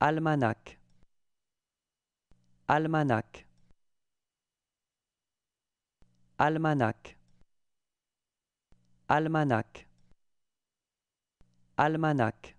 Almanach Almanach Almanach Almanach Almanach